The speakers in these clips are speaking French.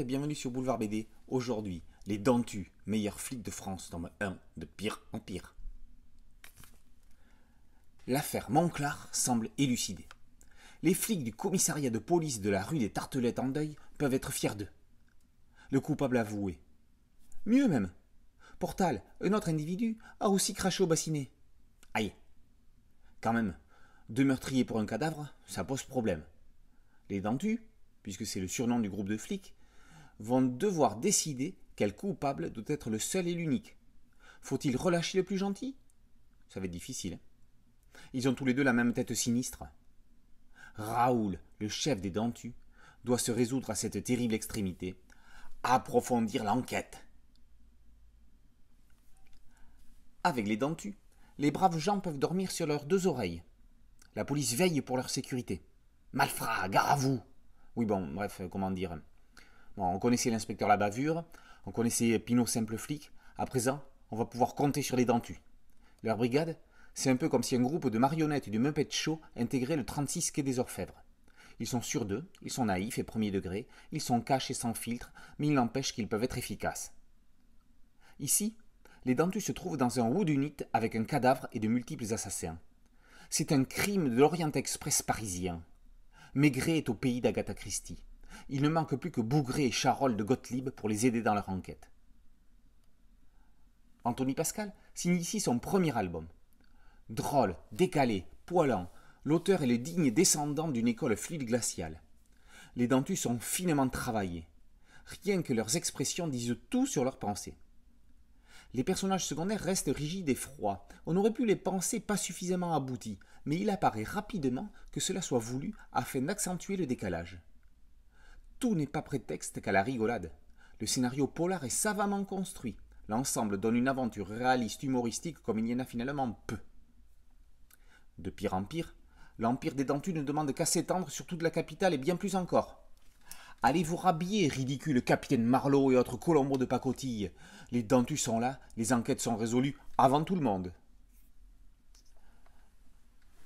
et bienvenue sur Boulevard BD. Aujourd'hui, les Dentus, meilleurs flics de France, tome 1, de pire en pire. L'affaire Monclar semble élucidée. Les flics du commissariat de police de la rue des Tartelettes en deuil peuvent être fiers d'eux. Le coupable avoué. Mieux même. Portal, un autre individu, a aussi craché au bassinet. Aïe. Quand même, deux meurtriers pour un cadavre, ça pose problème. Les Dentus, puisque c'est le surnom du groupe de flics, vont devoir décider quel coupable doit être le seul et l'unique. Faut-il relâcher le plus gentil Ça va être difficile. Hein. Ils ont tous les deux la même tête sinistre. Raoul, le chef des Dentus, doit se résoudre à cette terrible extrémité, approfondir l'enquête. Avec les Dentus, les braves gens peuvent dormir sur leurs deux oreilles. La police veille pour leur sécurité. Malfrats, gare à vous Oui bon, bref, comment dire on connaissait l'inspecteur La Bavure, on connaissait Pinot Simple Flic. À présent, on va pouvoir compter sur les dentus. Leur brigade, c'est un peu comme si un groupe de marionnettes et de Muppet chauds intégrait le 36 Quai des Orfèvres. Ils sont sûrs d'eux, ils sont naïfs et premier degré, ils sont cachés sans filtre, mais ils n'empêche qu'ils peuvent être efficaces. Ici, les dentus se trouvent dans un wood unit avec un cadavre et de multiples assassins. C'est un crime de l'Orient Express parisien. Maigret est au pays d'Agatha Christie il ne manque plus que Bougré et Charol de Gottlieb pour les aider dans leur enquête. Anthony Pascal signe ici son premier album. Drôle, décalé, poilant, l'auteur est le digne descendant d'une école fluide glaciale. Les dentus sont finement travaillés. Rien que leurs expressions disent tout sur leurs pensées. Les personnages secondaires restent rigides et froids. On aurait pu les penser pas suffisamment aboutis, mais il apparaît rapidement que cela soit voulu afin d'accentuer le décalage. Tout n'est pas prétexte qu'à la rigolade. Le scénario polar est savamment construit. L'ensemble donne une aventure réaliste, humoristique, comme il y en a finalement peu. De pire en pire, l'empire des dentus ne demande qu'à s'étendre sur toute la capitale et bien plus encore. Allez vous rhabiller, ridicule capitaine Marlowe et autres colombos de pacotille. Les dentus sont là, les enquêtes sont résolues avant tout le monde.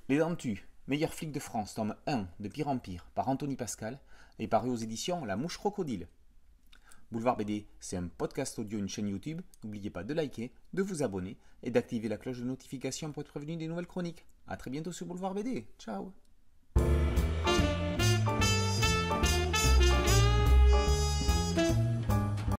Les dentus, Meilleur flic de France, tome 1, de pire en pire, par Anthony Pascal, et paru aux éditions La Mouche Crocodile. Boulevard BD, c'est un podcast audio, une chaîne YouTube. N'oubliez pas de liker, de vous abonner et d'activer la cloche de notification pour être prévenu des nouvelles chroniques. A très bientôt sur Boulevard BD. Ciao